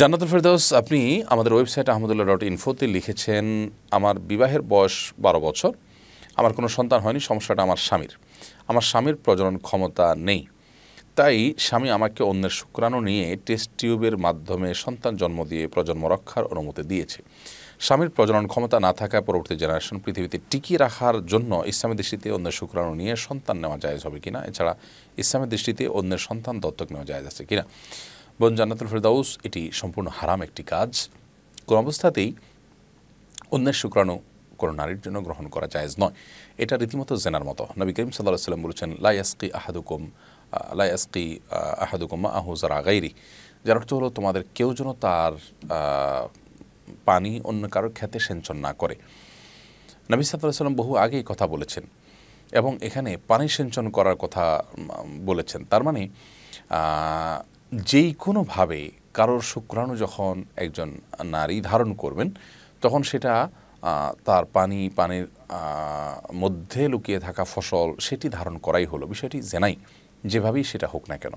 জান্নাতুল ফেরদৌস আপনি আমাদের website Ahmadullah dot ইনফোতে লিখেছেন আমার বিবাহের বয়স বারো বছর আমার কোনো সন্তান হয়নি সমস্যাটা আমার স্বামীর আমার স্বামীর প্রজনন ক্ষমতা নেই তাই স্বামী আমাকে অন্যের শুক্রাণু নিয়ে টেস্ট টিউবের মাধ্যমে সন্তান জন্ম দিয়ে প্রজন্ম রক্ষার অনুমতি দিয়েছে স্বামীর প্রজনন ক্ষমতা না থাকায় পরবর্তী জেনারেশন পৃথিবীতে টিকিয়ে রাখার জন্য ইসলামী দৃষ্টিতে অন্যের শুক্রাণু নিয়ে সন্তান নেওয়া যায় হবে কিনা এছাড়া ইসলামের দৃষ্টিতে অন্যের সন্তান দত্তক নেওয়া যায় আছে কিনা বন জান্নাতুল ফেরদাউস এটি সম্পূর্ণ হারাম একটি কাজ কোন অবস্থাতেই অন্যের শুক্রাণু কোনো নারীর জন্য গ্রহণ করা জায়েজ নয় এটা রীতিমতো জেনার মতো নবী করিম সাল্লাহ সাল্লাম বলেছেন লাইয়াসকি আহাদুকুম লাইয়াসকি আহাদুকুমা আহুজারা আগাইরি যার অর্থ হলো তোমাদের কেউ যেন তার পানি অন্য কারোর খেতে সেঞ্চন না করে নবী সাল্লাহ সাল্লাম বহু আগেই কথা বলেছেন এবং এখানে পানি সেঞ্চন করার কথা বলেছেন তার মানে যেই কোনোভাবে কারোর শুক্রাণু যখন একজন নারী ধারণ করবেন তখন সেটা তার পানি পানির মধ্যে লুকিয়ে থাকা ফসল সেটি ধারণ করাই হলো বিষয়টি জেনাই যেভাবেই সেটা হোক না কেন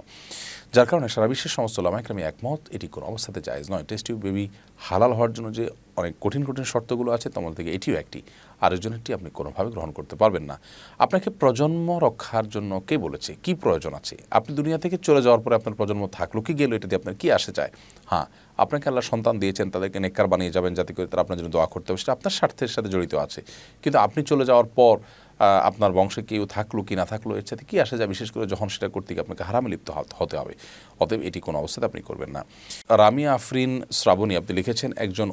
যার কারণে সারা বিশ্বের সমস্ত আমি একমত এটি কোনো অবস্থাতে জায়জ নয় টেস্টিউ বেবি হালাল হওয়ার জন্য যে অনেক কঠিন কঠিন শর্তগুলো আছে তোমার থেকে এটিও একটি আয়োজনটি আপনি কোনোভাবে গ্রহণ করতে পারবেন না আপনাকে প্রজন্ম রক্ষার জন্য কে বলেছে কি প্রয়োজন আছে আপনি দুনিয়া থেকে চলে যাওয়ার পরে আপনার প্রজন্ম থাকলো কি গেলো দিয়ে আপনার কী আসে যায় হ্যাঁ আপনাকে আল্লাহ সন্তান দিয়েছেন তাদেরকে নেককার বানিয়ে যাবেন যাতে করে তারা আপনার জন্য দোয়া করতে হবে সেটা আপনার স্বার্থের সাথে জড়িত আছে কিন্তু আপনি চলে যাওয়ার পর আপনার বংশে কেউ থাকলো কি না থাকলো এর সাথে কী আসে যায় বিশেষ করে যখন সেটা করতে গিয়ে আপনাকে হারামে লিপ্ত হতে হবে অতএব এটি কোনো অবস্থাতে আপনি করবেন না রামিয়া আফরিন শ্রাবণী আপনি লিখেছেন একজন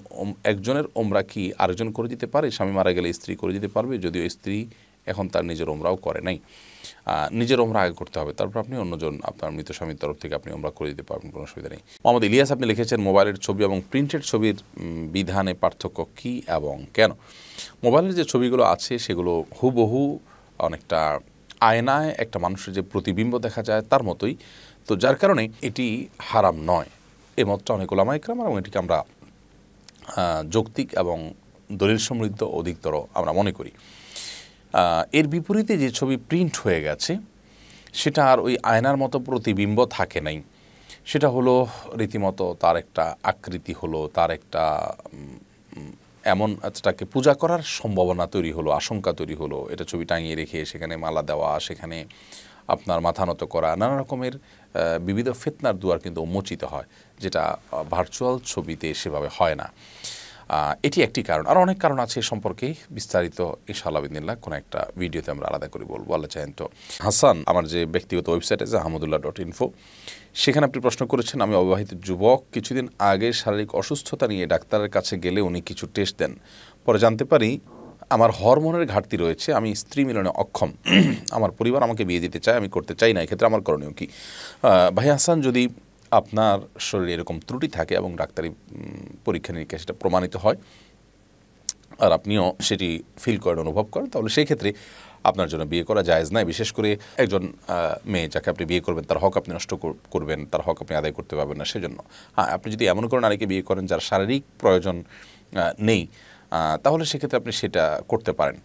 একজনের ওমরা কি আয়োজন করে দিতে পারে স্বামী মারা গেলে স্ত্রী করে দিতে পারবে যদিও স্ত্রী এখন তার নিজের ওমরাও করে নাই নিজের ওমরা আগে করতে হবে তারপর আপনি অন্যজন আপনার মৃত স্বামীর তরফ থেকে আপনি ওমরা করে দিতে পারবেন কোনো অসুবিধা নেই মোহাম্মদ ইলিয়াস আপনি লিখেছেন মোবাইলের ছবি এবং প্রিন্টেড ছবির বিধানে পার্থক্য কি এবং কেন মোবাইলের যে ছবিগুলো আছে সেগুলো হুবহু অনেকটা আয়নায় একটা মানুষের যে প্রতিবিম্ব দেখা যায় তার মতোই তো যার কারণে এটি হারাম নয় এ মতটা অনেক ওলামা এবং এটিকে আমরা যৌক্তিক এবং দলিল সমৃদ্ধ অধিকতর আমরা মনে করি এর বিপরীতে যে ছবি প্রিন্ট হয়ে গেছে সেটা আর ওই আয়নার মতো প্রতিবিম্ব থাকে নাই সেটা হলো রীতিমতো তার একটা আকৃতি হলো তার একটা এমন তাকে পূজা করার সম্ভাবনা তৈরি হলো আশঙ্কা তৈরি হলো এটা ছবি টাঙিয়ে রেখে সেখানে মালা দেওয়া সেখানে আপনার মাথা নত করা নানা রকমের বিবিধ ফেতনার দুয়ার কিন্তু উন্মোচিত হয় যেটা ভার্চুয়াল ছবিতে সেভাবে হয় না এটি একটি কারণ আর অনেক কারণ আছে সম্পর্কে বিস্তারিত ইনশাআল্লাহ কোনো একটা ভিডিওতে আমরা আলাদা করে বলবো আল্লাহ চাহেন তো হাসান আমার যে ব্যক্তিগত ওয়েবসাইট আছে আহমদুল্লাহ ডট ইনফো সেখানে আপনি প্রশ্ন করেছেন আমি অবিবাহিত যুবক কিছুদিন আগে শারীরিক অসুস্থতা নিয়ে ডাক্তারের কাছে গেলে উনি কিছু টেস্ট দেন পরে জানতে পারি আমার হরমোনের ঘাটতি রয়েছে আমি স্ত্রী মিলনে অক্ষম আমার পরিবার আমাকে বিয়ে দিতে চায় আমি করতে চাই না এক্ষেত্রে আমার করণীয় কি ভাই হাসান যদি আপনার শরীরে এরকম ত্রুটি থাকে এবং ডাক্তারি পরীক্ষা নিরীক্ষা সেটা প্রমাণিত হয় আর আপনিও সেটি ফিল করেন অনুভব করেন তাহলে সেই ক্ষেত্রে আপনার জন্য বিয়ে করা জায়েজ নাই বিশেষ করে একজন মেয়ে যাকে আপনি বিয়ে করবেন তার হক আপনি নষ্ট করবেন তার হক আপনি আদায় করতে পারবেন না সেজন্য হ্যাঁ আপনি যদি এমন কোনো নারীকে বিয়ে করেন যার শারীরিক প্রয়োজন নেই তাহলে সেক্ষেত্রে আপনি সেটা করতে পারেন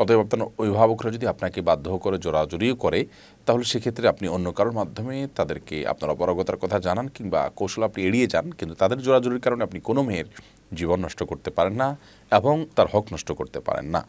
অতএব আপনার অভিভাবকরা যদি আপনাকে বাধ্য করে জোরাজুরিও করে তাহলে সেক্ষেত্রে আপনি অন্য কারোর মাধ্যমে তাদেরকে আপনার অপারগতার কথা জানান কিংবা কৌশল আপনি এড়িয়ে যান কিন্তু তাদের জোরাজুরির কারণে আপনি কোনো মেয়ের জীবন নষ্ট করতে পারেন না এবং তার হক নষ্ট করতে পারেন না